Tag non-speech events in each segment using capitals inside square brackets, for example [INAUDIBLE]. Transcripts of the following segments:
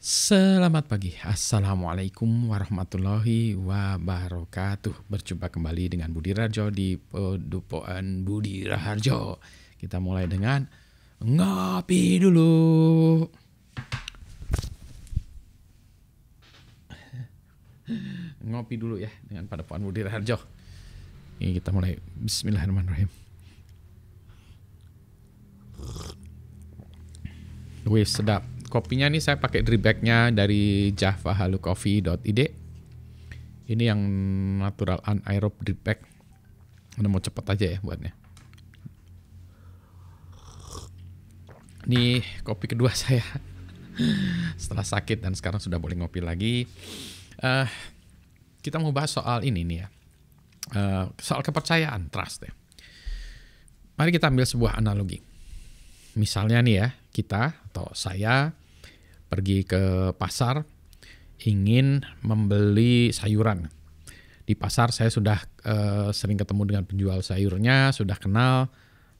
Selamat pagi, Assalamualaikum warahmatullahi wabarakatuh Berjumpa kembali dengan Budi Rajo di Pedupoan Budi Raharjo Kita mulai dengan ngopi dulu Ngopi dulu ya dengan Pedupoan Budi Raharjo Ini kita mulai, Bismillahirrahmanirrahim Wih sedap kopinya nih saya pakai drip bagnya dari javahalucoffee.id ini yang natural anaerob drip bag Udah mau cepet aja ya buatnya ini kopi kedua [LAUGHS] saya setelah sakit dan sekarang sudah boleh ngopi lagi uh, kita mau bahas soal ini nih ya uh, soal kepercayaan trust ya mari kita ambil sebuah analogi misalnya nih ya kita atau saya pergi ke pasar ingin membeli sayuran. Di pasar saya sudah uh, sering ketemu dengan penjual sayurnya, sudah kenal,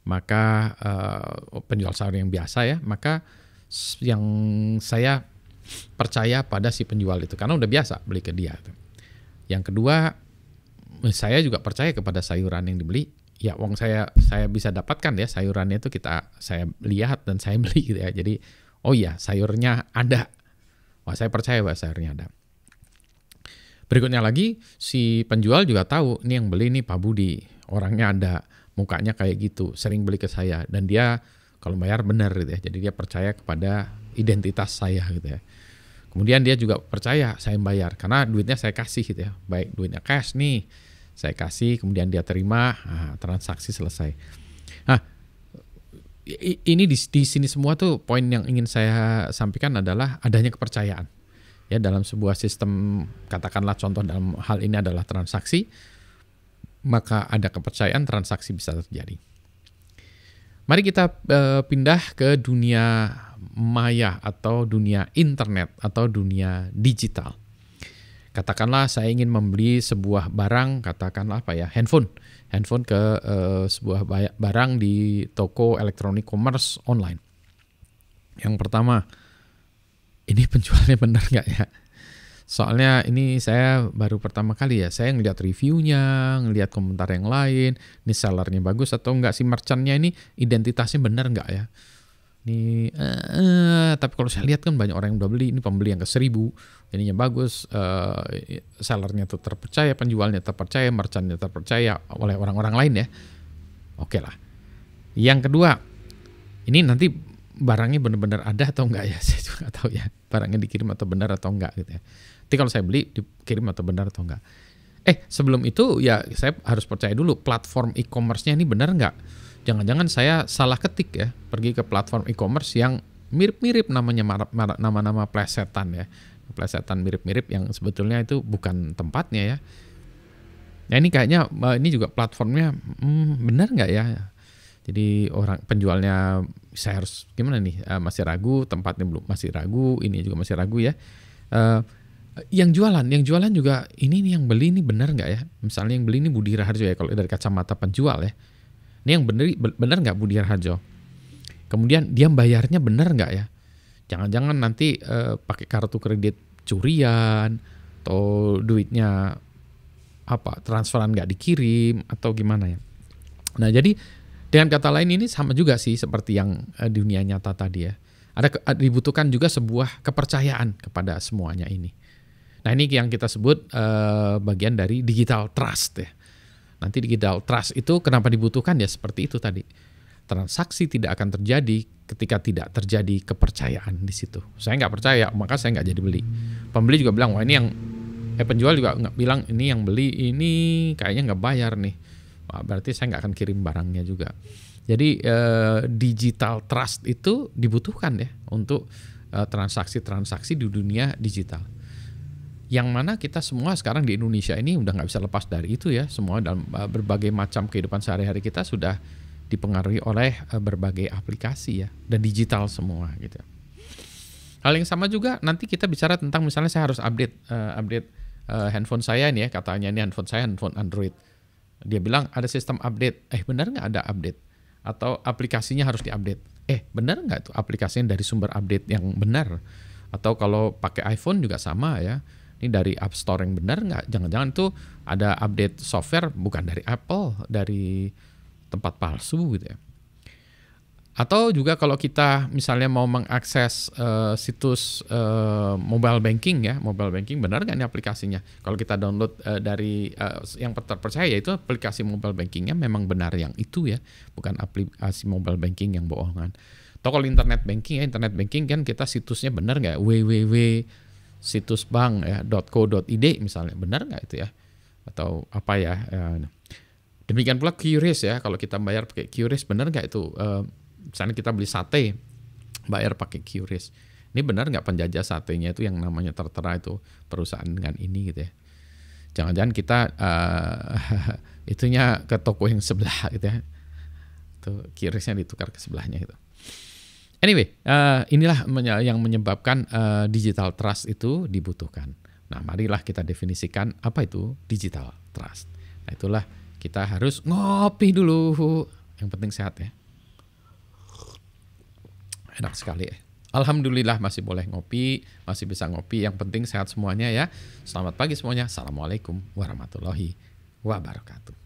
maka uh, penjual sayur yang biasa ya, maka yang saya percaya pada si penjual itu karena udah biasa beli ke dia. Yang kedua, saya juga percaya kepada sayuran yang dibeli. Ya, uang saya saya bisa dapatkan ya sayurannya itu kita saya lihat dan saya [LAUGHS] beli gitu ya. Jadi Oh iya, sayurnya ada. Wah, saya percaya bahwa sayurnya ada. Berikutnya lagi, si penjual juga tahu, ini yang beli ini Pak Budi, orangnya ada, mukanya kayak gitu, sering beli ke saya. Dan dia kalau bayar benar gitu ya, jadi dia percaya kepada identitas saya gitu ya. Kemudian dia juga percaya saya bayar, karena duitnya saya kasih gitu ya, baik duitnya cash nih, saya kasih, kemudian dia terima, nah, transaksi selesai ini di, di sini semua tuh poin yang ingin saya sampaikan adalah adanya kepercayaan ya dalam sebuah sistem katakanlah contoh dalam hal ini adalah transaksi maka ada kepercayaan transaksi bisa terjadi. Mari kita e, pindah ke dunia maya atau dunia internet atau dunia digital. Katakanlah saya ingin membeli sebuah barang, katakanlah apa ya, handphone handphone ke uh, sebuah barang di toko elektronik commerce online. Yang pertama, ini [LAUGHS] penjualnya benar nggak ya? Soalnya ini saya baru pertama kali ya, saya ngeliat reviewnya, ngeliat komentar yang lain, ini sellernya bagus atau enggak sih, merchantnya ini identitasnya benar nggak ya? ini uh, uh, tapi kalau saya lihat kan banyak orang yang udah beli ini pembeli yang ke seribu ininya bagus uh, sellernya tuh terpercaya penjualnya terpercaya merchantnya terpercaya oleh orang-orang lain ya oke lah yang kedua ini nanti barangnya benar-benar ada atau enggak ya [LAUGHS] saya juga nggak tahu ya barangnya dikirim atau benar atau enggak gitu ya nanti kalau saya beli dikirim atau benar atau enggak eh sebelum itu ya saya harus percaya dulu platform e-commerce-nya ini benar enggak jangan-jangan saya salah ketik ya, pergi ke platform e-commerce yang mirip-mirip namanya nama-nama plesetan ya. Plesetan mirip-mirip yang sebetulnya itu bukan tempatnya ya. Nah ini kayaknya eh, ini juga platformnya hmm, benar nggak ya? Jadi orang penjualnya saya harus gimana nih? Eh, masih ragu tempatnya belum masih ragu, ini juga masih ragu ya. Uh, yang jualan, yang jualan juga ini nih yang beli ini benar nggak ya? Misalnya yang beli ini Budi Raharjo ya kalau dari kacamata penjual ya. Ini yang benar-benar nggak Budi Harjo? Kemudian dia bayarnya benar nggak ya? Jangan-jangan nanti eh, pakai kartu kredit curian atau duitnya apa transferan nggak dikirim atau gimana ya? Nah jadi dengan kata lain ini sama juga sih seperti yang eh, dunia nyata tadi ya. Ada dibutuhkan juga sebuah kepercayaan kepada semuanya ini. Nah ini yang kita sebut eh, bagian dari digital trust ya Nanti digital trust itu kenapa dibutuhkan ya seperti itu tadi. Transaksi tidak akan terjadi ketika tidak terjadi kepercayaan di situ. Saya nggak percaya, maka saya nggak jadi beli. Pembeli juga bilang, wah ini yang eh penjual juga nggak bilang ini yang beli ini kayaknya nggak bayar nih. Wah, berarti saya nggak akan kirim barangnya juga. Jadi eh, digital trust itu dibutuhkan ya untuk eh, transaksi-transaksi eh, di dunia digital. Yang mana kita semua sekarang di Indonesia ini udah nggak bisa lepas dari itu ya. Semua dalam eh, berbagai macam kehidupan sehari-hari kita sudah dipengaruhi oleh eh, berbagai aplikasi ya dan digital semua gitu. Hal yang sama juga nanti kita bicara tentang misalnya saya harus update uh, update uh, handphone saya nih ya katanya ini handphone saya handphone Android. Dia bilang ada sistem update. Eh benar nggak ada update? Atau aplikasinya harus diupdate? Eh benar nggak itu aplikasinya dari sumber update yang benar? Atau kalau pakai iPhone juga sama ya ini dari App Store yang benar nggak? Jangan-jangan tuh ada update software bukan dari Apple, dari tempat palsu gitu ya. Atau juga kalau kita misalnya mau mengakses uh, situs uh, mobile banking ya, mobile banking benar nggak ini aplikasinya? Kalau kita download uh, dari uh, yang terpercaya yaitu aplikasi mobile bankingnya memang benar yang itu ya, bukan aplikasi mobile banking yang bohongan. Atau kalau internet banking ya, internet banking kan kita situsnya benar nggak? www situs bank ya .co.id misalnya benar nggak itu ya atau apa ya eh, demikian pula QRIS ya kalau kita bayar pakai QRIS benar nggak itu eh, misalnya kita beli sate bayar pakai QRIS ini benar nggak penjajah satenya itu yang namanya tertera itu perusahaan dengan ini gitu ya jangan-jangan kita uh, [LAUGHS] itunya ke toko yang sebelah gitu ya tuh QRISnya ditukar ke sebelahnya gitu Anyway, uh, inilah yang menyebabkan uh, digital trust itu dibutuhkan. Nah, marilah kita definisikan apa itu digital trust. Nah, itulah kita harus ngopi dulu. Yang penting sehat ya. Enak sekali ya. Alhamdulillah masih boleh ngopi, masih bisa ngopi. Yang penting sehat semuanya ya. Selamat pagi semuanya. Assalamualaikum warahmatullahi wabarakatuh.